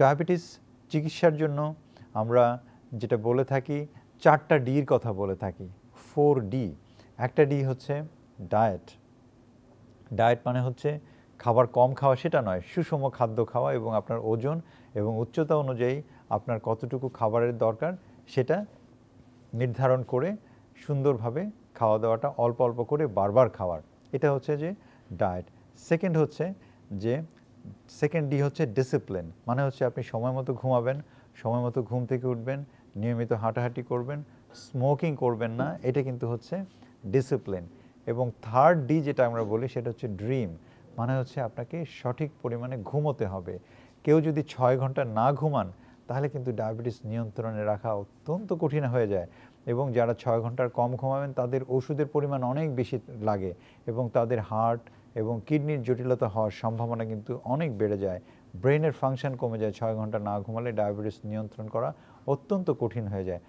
diabetes চিকিৎসার জন্য আমরা যেটা বলে থাকি চারটা ডির কথা বলে থাকি ফোর ডি একটা ডি হচ্ছে ডায়েট ডায়েট মানে হচ্ছে খাবার কম খাওয়া সেটা নয় সুষম খাদ্য খাওয়া এবং আপনার ওজন এবং উচ্চতা অনুযায়ী আপনার কতটুকু খাবারের দরকার সেটা নির্ধারণ করে সুন্দরভাবে খাওয়া দাওয়াটা অল্প অল্প করে বারবার খাওয়ার এটা হচ্ছে যে ডায়েট সেকেন্ড হচ্ছে যে সেকেন্ড ডি হচ্ছে ডিসিপ্লিন মানে হচ্ছে আপনি সময় মতো ঘুমাবেন সময় মতো ঘুম থেকে উঠবেন নিয়মিত হাঁটাহাঁটি করবেন স্মোকিং করবেন না এটা কিন্তু হচ্ছে ডিসিপ্লিন এবং থার্ড ডি যেটা আমরা বলি সেটা হচ্ছে ড্রিম মানে হচ্ছে আপনাকে সঠিক পরিমাণে ঘুমোতে হবে কেউ যদি ছয় ঘন্টা না ঘুমান তাহলে কিন্তু ডায়াবেটিস নিয়ন্ত্রণে রাখা অত্যন্ত কঠিন হয়ে যায় এবং যারা ছয় ঘন্টার কম ঘুমাবেন তাদের ওষুধের পরিমাণ অনেক বেশি লাগে এবং তাদের হার্ট এবং কিডনির জটিলতা হওয়ার সম্ভাবনা কিন্তু অনেক বেড়ে যায় ব্রেনের ফাংশন কমে যায় ছয় ঘন্টা না ঘুমালে ডায়াবেটিস নিয়ন্ত্রণ করা অত্যন্ত কঠিন হয়ে যায়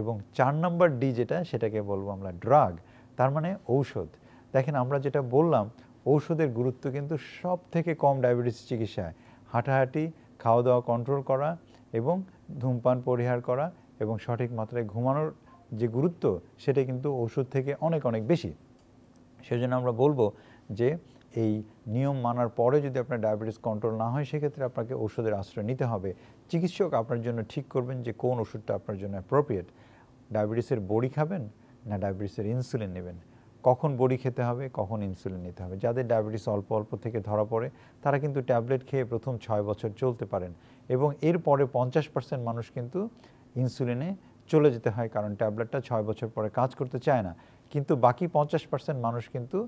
এবং চার নম্বর ডি যেটা সেটাকে বলবো আমরা ড্রাগ তার মানে ঔষধ দেখেন আমরা যেটা বললাম ঔষধের গুরুত্ব কিন্তু সব থেকে কম ডায়াবেটিস চিকিৎসায় হাঁটাহাঁটি খাওয়া দাওয়া কন্ট্রোল করা এবং ধূমপান পরিহার করা এবং সঠিক মাত্রায় ঘুমানোর যে গুরুত্ব সেটা কিন্তু ওষুধ থেকে অনেক অনেক বেশি সেজন্য আমরা বলবো যে এই নিয়ম মানার পরে যদি আপনার ডায়াবেটিস কন্ট্রোল না হয় সেক্ষেত্রে আপনাকে ওষুধের আশ্রয় নিতে হবে চিকিৎসক আপনার জন্য ঠিক করবেন যে কোন ওষুধটা আপনার জন্য অ্যাপ্রোপ্রিয়েট ডায়াবেটিসের বড়ি খাবেন না ডায়াবেটিসের ইনসুলিন নেবেন কখন বড়ি খেতে হবে কখন ইনসুলিন নিতে হবে যাদের ডায়াবেটিস অল্প অল্প থেকে ধরা পড়ে তারা কিন্তু ট্যাবলেট খেয়ে প্রথম ছয় বছর চলতে পারেন এবং এরপরে পঞ্চাশ পার্সেন্ট মানুষ কিন্তু ইনসুলিনে চলে যেতে হয় কারণ ট্যাবলেটটা ছয় বছর পরে কাজ করতে চায় না কিন্তু বাকি পঞ্চাশ পার্সেন্ট মানুষ কিন্তু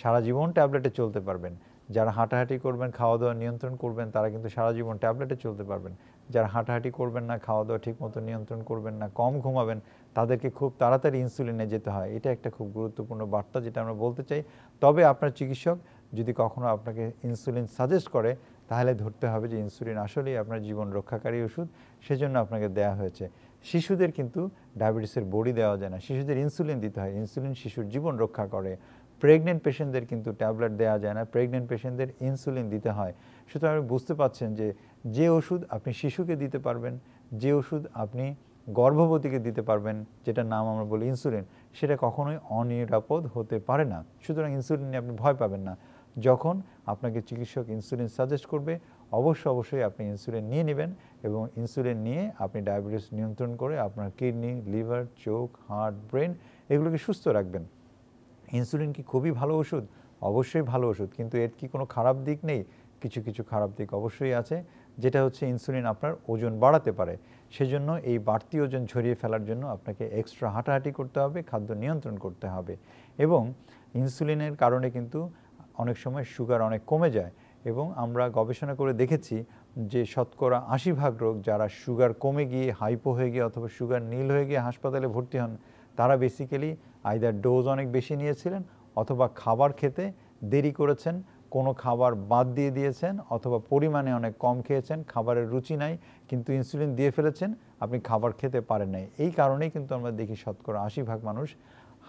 সারা জীবন ট্যাবলেটে চলতে পারবেন যারা হাঁটাহাঁটি করবেন খাওয়া দাওয়া নিয়ন্ত্রণ করবেন তারা কিন্তু সারা জীবন ট্যাবলেটে চলতে পারবেন যারা হাঁটাহাঁটি করবেন না খাওয়া দাওয়া ঠিক মতো নিয়ন্ত্রণ করবেন না কম ঘুমাবেন তাদেরকে খুব তাড়াতাড়ি ইনসুলিনে যেতে হয় এটা একটা খুব গুরুত্বপূর্ণ বার্তা যেটা আমরা বলতে চাই তবে আপনার চিকিৎসক যদি কখনো আপনাকে ইনসুলিন সাজেস্ট করে তাহলে ধরতে হবে যে ইনসুলিন আসলেই আপনার জীবন রক্ষাকারী ওষুধ সেজন্য আপনাকে দেয়া হয়েছে শিশুদের কিন্তু ডায়াবেটিসের বড়ি দেওয়া যায় না শিশুদের ইনসুলিন দিতে হয় ইনসুলিন শিশুর জীবন রক্ষা করে প্রেগনেন্ট পেশেন্টদের কিন্তু ট্যাবলেট দেওয়া যায় না প্রেগনেন্ট পেশেন্টদের ইনসুলিন দিতে হয় সুতরাং আপনি বুঝতে পাচ্ছেন যে যে ওষুধ আপনি শিশুকে দিতে পারবেন যে ওষুধ আপনি গর্ভবতীকে দিতে পারবেন যেটার নাম আমরা বলি ইনসুলিন সেটা কখনোই অনিরাপদ হতে পারে না সুতরাং ইনসুলিন নিয়ে আপনি ভয় পাবেন না যখন আপনাকে চিকিৎসক ইনসুলিন সাজেস্ট করবে অবশ্য অবশ্যই আপনি ইনসুলিন নিয়ে নেবেন এবং ইনসুলিন নিয়ে আপনি ডায়াবেটিস নিয়ন্ত্রণ করে আপনার কিডনি লিভার চোখ হার্ট ব্রেন এগুলোকে সুস্থ রাখবেন ইনসুলিন কি খুবই ভালো ওষুধ অবশ্যই ভালো ওষুধ কিন্তু এর কি কোনো খারাপ দিক নেই কিছু কিছু খারাপ দিক অবশ্যই আছে যেটা হচ্ছে ইনসুলিন আপনার ওজন বাড়াতে পারে সেজন্য এই বাড়তি ওজন ঝরিয়ে ফেলার জন্য আপনাকে এক্সট্রা হাঁটাহাঁটি করতে হবে খাদ্য নিয়ন্ত্রণ করতে হবে এবং ইনসুলিনের কারণে কিন্তু অনেক সময় সুগার অনেক কমে যায় এবং আমরা গবেষণা করে দেখেছি যে শতকরা আশি ভাগ রোগ যারা সুগার কমে গিয়ে হাইপো হয়ে গিয়ে অথবা সুগার নীল হয়ে গিয়ে হাসপাতালে ভর্তি হন তারা বেসিক্যালি আইদার ডোজ অনেক বেশি নিয়েছিলেন অথবা খাবার খেতে দেরি করেছেন কোনো খাবার বাদ দিয়ে দিয়েছেন অথবা পরিমাণে অনেক কম খেয়েছেন খাবারের রুচি নাই কিন্তু ইনসুলিন দিয়ে ফেলেছেন আপনি খাবার খেতে পারেন নাই এই কারণেই কিন্তু আমরা দেখি শতকরা আশি ভাগ মানুষ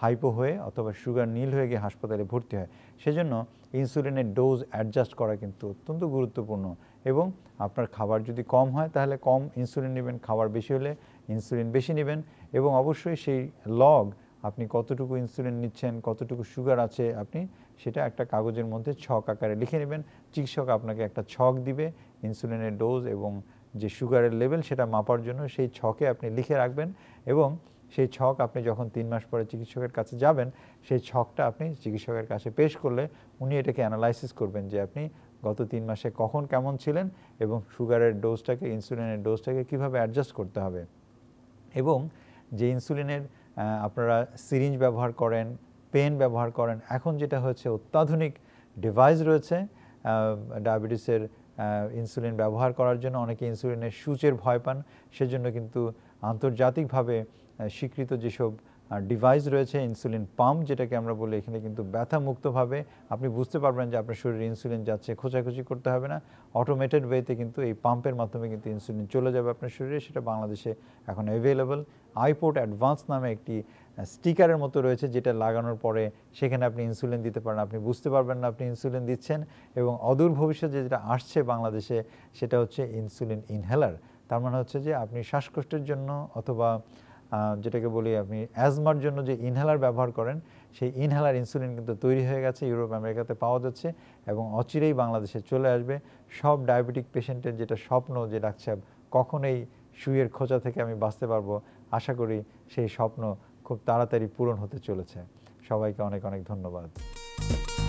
হাইপো হয়ে অথবা সুগার নীল হয়ে গিয়ে হাসপাতালে ভর্তি হয় সেজন্য ইনসুলিনের ডোজ অ্যাডজাস্ট করা কিন্তু অত্যন্ত গুরুত্বপূর্ণ এবং আপনার খাবার যদি কম হয় তাহলে কম ইনসুলিন নেবেন খাবার বেশি হলে ইনসুলিন বেশি নেবেন এবং অবশ্যই সেই লগ আপনি কতটুকু ইনসুলিন নিচ্ছেন কতটুকু সুগার আছে আপনি সেটা একটা কাগজের মধ্যে ছক আকারে লিখে নেবেন চিকিৎসক আপনাকে একটা ছক দিবে ইনসুলিনের ডোজ এবং যে সুগারের লেভেল সেটা মাপার জন্য সেই ছকে আপনি লিখে রাখবেন এবং সেই ছক আপনি যখন তিন মাস পরে চিকিৎসকের কাছে যাবেন সেই ছকটা আপনি চিকিৎসকের কাছে পেশ করলে উনি এটাকে অ্যানালাইসিস করবেন যে আপনি গত তিন মাসে কখন কেমন ছিলেন এবং সুগারের ডোজটাকে ইনসুলিনের ডোজটাকে কিভাবে অ্যাডজাস্ট করতে হবে এবং যে ইনসুলিনের আপনারা সিরিঞ্জ ব্যবহার করেন পেন ব্যবহার করেন এখন যেটা হচ্ছে অত্যাধুনিক ডিভাইস রয়েছে ডায়াবেটিসের ইনসুলিন ব্যবহার করার জন্য অনেকে ইনসুলিনের সূচের ভয় পান সেজন্য কিন্তু আন্তর্জাতিকভাবে স্বীকৃত যেসব ডিভাইস রয়েছে ইনসুলিন পাম্প যেটাকে আমরা বলি এখানে কিন্তু ব্যথা মুক্তভাবে আপনি বুঝতে পারবেন যে আপনার শরীরে ইনসুলিন যাচ্ছে খোঁচাখুচি করতে হবে না অটোমেটেড ওয়েতে কিন্তু এই পাম্পের মাধ্যমে কিন্তু ইনসুলিন চলে যাবে আপনার শরীরে সেটা বাংলাদেশে এখন অ্যাভেলেবল আইপোর্ট অ্যাডভান্স নামে একটি স্টিকারের মতো রয়েছে যেটা লাগানোর পরে সেখানে আপনি ইনসুলিন দিতে পারেন আপনি বুঝতে পারবেন না আপনি ইনসুলিন দিচ্ছেন এবং অদূর ভবিষ্যতে যেটা আসছে বাংলাদেশে সেটা হচ্ছে ইনসুলিন ইনহেলার তার মানে হচ্ছে যে আপনি শ্বাসকষ্টের জন্য অথবা যেটাকে বলি আপনি অ্যাজমার জন্য যে ইনহেলার ব্যবহার করেন সেই ইনহেলার ইনসুলিন কিন্তু তৈরি হয়ে গেছে ইউরোপ আমেরিকাতে পাওয়া যাচ্ছে এবং অচিরেই বাংলাদেশে চলে আসবে সব ডায়াবেটিক পেশেন্টের যেটা স্বপ্ন যে ডাক্তার কখন এই শুয়ের খোঁচা থেকে আমি বাঁচতে পারবো আশা করি সেই স্বপ্ন খুব তাড়াতাড়ি পূরণ হতে চলেছে সবাইকে অনেক অনেক ধন্যবাদ